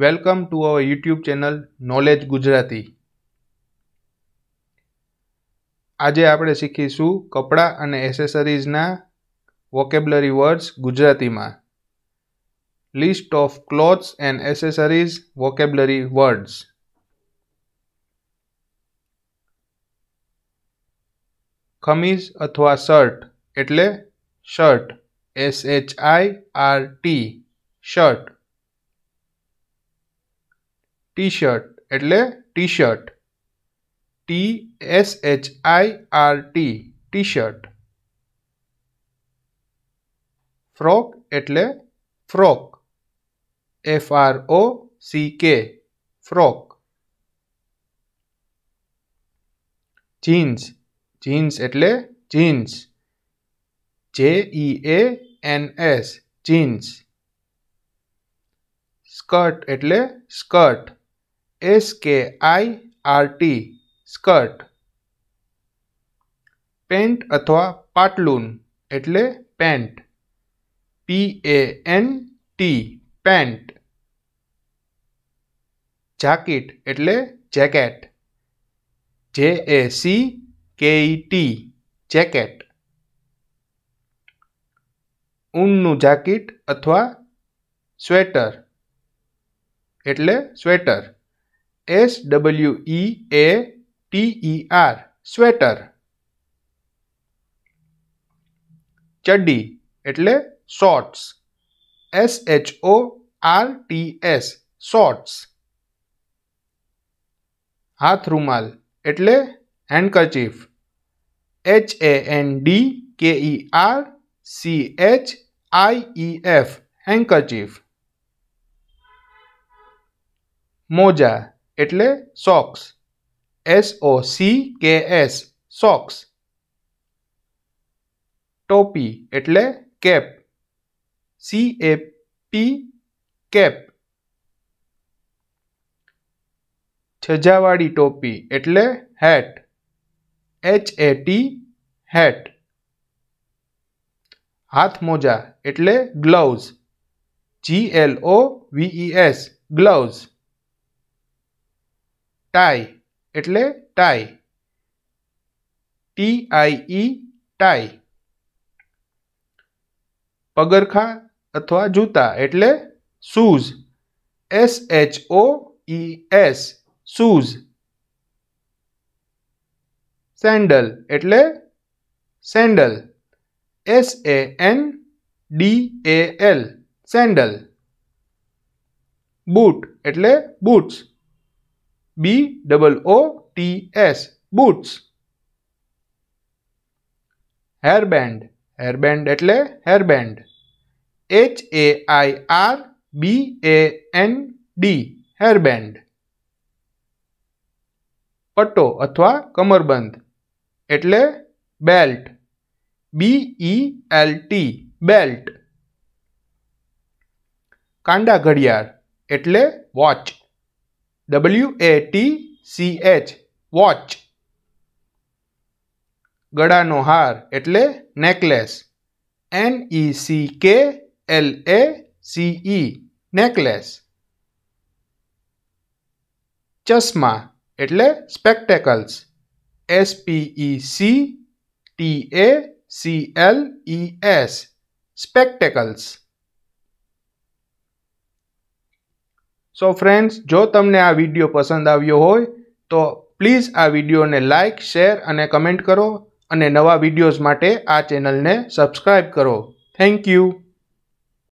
welcome to our YouTube channel knowledge Gujarati આજે આપણે શીખીશું કપડાં અને એસેસરીઝના વોકેબ્લરી વર્ડ્સ ગુજરાતીમાં list of clothes and accessories vocabulary words ખમીઝ અથવા શર્ટ એટલે shirt S H I R T shirt T-shirt એટલે T-shirt T S H I R T T-shirt frock એટલે frock F R O C K frock jeans jeans એટલે jeans J E A N S jeans skirt એટલે skirt SKIRT skirt pant अथवा पांटलून એટલે pant P A N T pant แจ કેટ એટલે jacket J A C K E T jacket ઊનનું jacket અથવા sweater એટલે sweater S W E A T E R sweater चड्डी એટલે shorts S H O R T S shorts હાથ રૂમાલ એટલે હેન્ડકચીફ H A N D K E R C H I E F handkerchief મોજા એટલે socks S O C K S socks ટોપી એટલે cap C A P cap છજાવાડી ટોપી એટલે hat H A T hat હાથ મોજા એટલે gloves G L O V E S gloves tie एट्ले टाई टी आईई टाई पगरखा अथवा जूता एट्ले shoes S H O S shoes sandal एट्ले sandal S A N D A L sandal boot एट्ले boots B double O T S boots hairband hairband એટલે hairband H A I R B A N D hairband પટ્ટો અથવા કમરબંધ એટલે belt B E L T belt કાંડા ઘડિયાળ એટલે watch W A T C H watch गड़ा नो हार एट्ले necklace N E C K L A C E necklace चश्मा एट्ले spectacles S P E C T A C L E S spectacles so friends જો તમને આ video પસંદ આવ્યો હોય તો પ્લીઝ આ વિડીયોને લાઇક શેર અને કમેન્ટ કરો અને નવા વિડીયોઝ માટે આ ચેનલને સબસ્ક્રાઈબ કરો થેન્ક યુ